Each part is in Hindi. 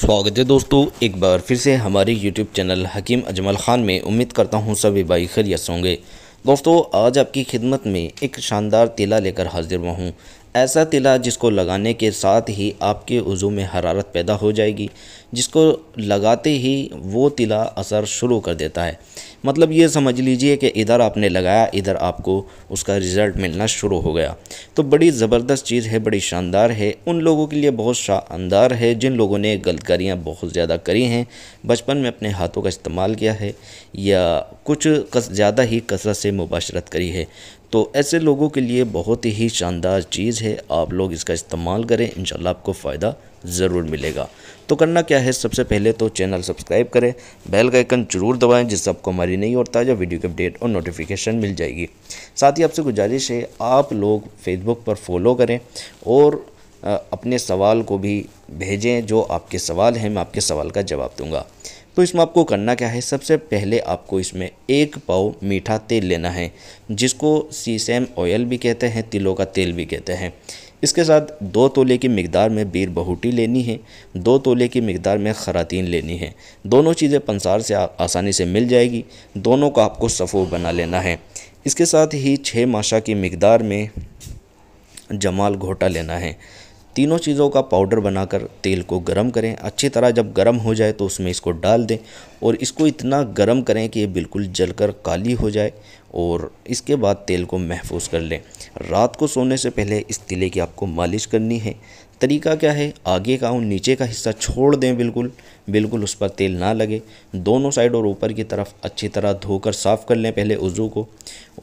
स्वागत है दोस्तों एक बार फिर से हमारे YouTube चैनल हकीम अजमल ख़ान में उम्मीद करता हूँ सभी भाई खैरियत होंगे दोस्तों आज आपकी खिदमत में एक शानदार तिला लेकर हाजिर हुआ हूँ ऐसा तिला जिसको लगाने के साथ ही आपके वज़ू में हरारत पैदा हो जाएगी जिसको लगाते ही वो तिला असर शुरू कर देता है मतलब ये समझ लीजिए कि इधर आपने लगाया इधर आपको उसका रिज़ल्ट मिलना शुरू हो गया तो बड़ी ज़बरदस्त चीज़ है बड़ी शानदार है उन लोगों के लिए बहुत शानदार है जिन लोगों ने गलतकारियाँ बहुत ज़्यादा करी हैं बचपन में अपने हाथों का इस्तेमाल किया है या कुछ ज़्यादा ही कसरत से मुबाशरत करी है तो ऐसे लोगों के लिए बहुत ही शानदार चीज़ है आप लोग इसका इस्तेमाल करें इन आपको फ़ायदा ज़रूर मिलेगा तो करना क्या है सबसे पहले तो चैनल सब्सक्राइब करें बेल का आइकन जरूर दबाएं जिससे आपको हमारी नई और ताज़ा वीडियो की अपडेट और नोटिफिकेशन मिल जाएगी साथ ही आपसे गुजारिश है आप लोग फेसबुक पर फॉलो करें और अपने सवाल को भी भेजें जो आपके सवाल हैं मैं आपके सवाल का जवाब दूँगा तो इसमें आपको करना क्या है सबसे पहले आपको इसमें एक पाव मीठा तेल लेना है जिसको सीसेम ऑयल भी कहते हैं तिलों का तेल भी कहते हैं इसके साथ दो तोले की मकदार में बीर बहूटी लेनी है दो तोले की मकदार में खरातीन लेनी है दोनों चीज़ें पंसार से आसानी से मिल जाएगी दोनों का आपको सफ़ो बना लेना है इसके साथ ही छः माशा की मकदार में जमाल घोटा लेना है तीनों चीज़ों का पाउडर बनाकर तेल को गर्म करें अच्छी तरह जब गर्म हो जाए तो उसमें इसको डाल दें और इसको इतना गर्म करें कि ये बिल्कुल जलकर काली हो जाए और इसके बाद तेल को महफूज कर लें रात को सोने से पहले इस तिले की आपको मालिश करनी है तरीका क्या है आगे का और नीचे का हिस्सा छोड़ दें बिल्कुल बिल्कुल उस पर तेल ना लगे दोनों साइड और ऊपर की तरफ अच्छी तरह धोकर साफ़ कर लें पहले उज़ू को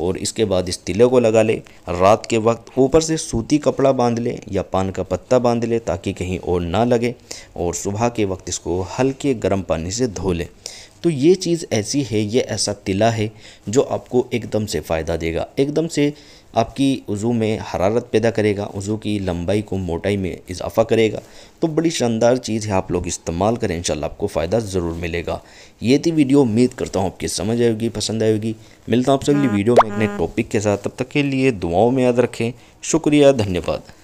और इसके बाद इस तिले को लगा लें रात के वक्त ऊपर से सूती कपड़ा बांध लें या पान का पत्ता बांध लें ताकि कहीं और ना लगे और सुबह के वक्त इसको हल्के गर्म पानी से धो लें तो ये चीज़ ऐसी है ये ऐसा तिला है जो आपको एकदम से फ़ायदा देगा एकदम से आपकी वज़ू में हरारत पैदा करेगा वज़ू की लंबाई को मोटाई में इजाफ़ा करेगा तो बड़ी शानदार चीज़ है आप लोग इस्तेमाल करें इंशाल्लाह आपको फ़ायदा ज़रूर मिलेगा ये थी वीडियो उम्मीद करता हूँ आपकी समझ आएगी पसंद आएगी मिलता हूँ आपसे अगली हाँ, वीडियो में एक नए टॉपिक हाँ। के साथ तब तक के लिए दुआओं में याद रखें शुक्रिया धन्यवाद